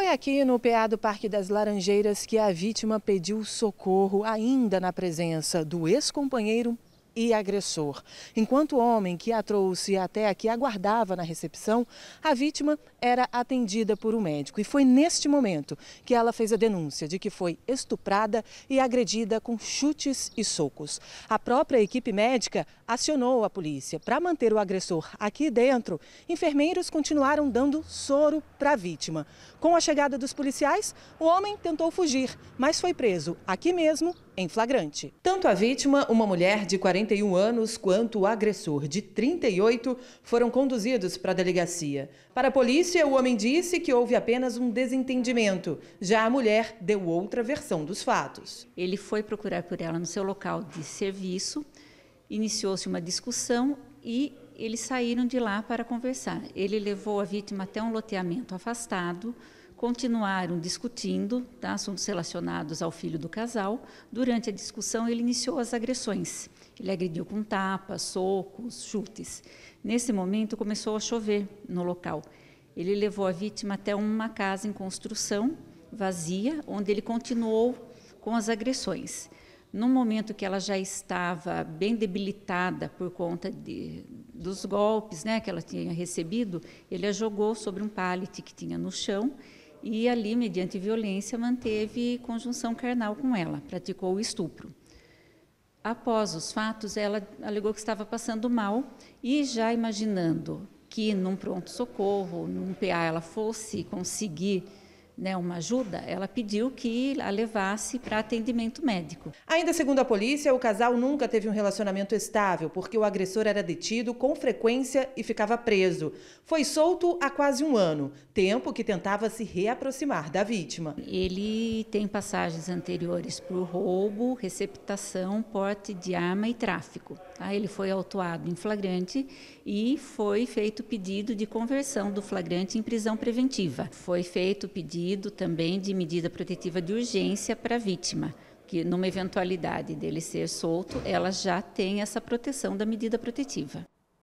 Foi aqui no PA do Parque das Laranjeiras que a vítima pediu socorro ainda na presença do ex-companheiro e agressor. Enquanto o homem que a trouxe até aqui aguardava na recepção, a vítima era atendida por um médico. E foi neste momento que ela fez a denúncia de que foi estuprada e agredida com chutes e socos. A própria equipe médica acionou a polícia. Para manter o agressor aqui dentro, enfermeiros continuaram dando soro para a vítima. Com a chegada dos policiais, o homem tentou fugir, mas foi preso aqui mesmo em flagrante. Tanto a vítima, uma mulher de 41 anos, quanto o agressor de 38 foram conduzidos para a delegacia. Para a polícia, o homem disse que houve apenas um desentendimento. Já a mulher deu outra versão dos fatos. Ele foi procurar por ela no seu local de serviço, iniciou-se uma discussão e eles saíram de lá para conversar. Ele levou a vítima até um loteamento afastado continuaram discutindo tá, assuntos relacionados ao filho do casal. Durante a discussão, ele iniciou as agressões. Ele agrediu com tapas, socos, chutes. Nesse momento, começou a chover no local. Ele levou a vítima até uma casa em construção vazia, onde ele continuou com as agressões. No momento que ela já estava bem debilitada por conta de, dos golpes né, que ela tinha recebido, ele a jogou sobre um pallet que tinha no chão e ali, mediante violência, manteve conjunção carnal com ela, praticou o estupro. Após os fatos, ela alegou que estava passando mal e já imaginando que num pronto-socorro, num PA, ela fosse conseguir né, uma ajuda, ela pediu que a levasse para atendimento médico. Ainda segundo a polícia, o casal nunca teve um relacionamento estável, porque o agressor era detido com frequência e ficava preso. Foi solto há quase um ano, tempo que tentava se reaproximar da vítima. Ele tem passagens anteriores por roubo, receptação, porte de arma e tráfico. Tá? Ele foi autuado em flagrante e foi feito pedido de conversão do flagrante em prisão preventiva. Foi feito pedido pedido também de medida protetiva de urgência para a vítima, que numa eventualidade dele ser solto, ela já tem essa proteção da medida protetiva.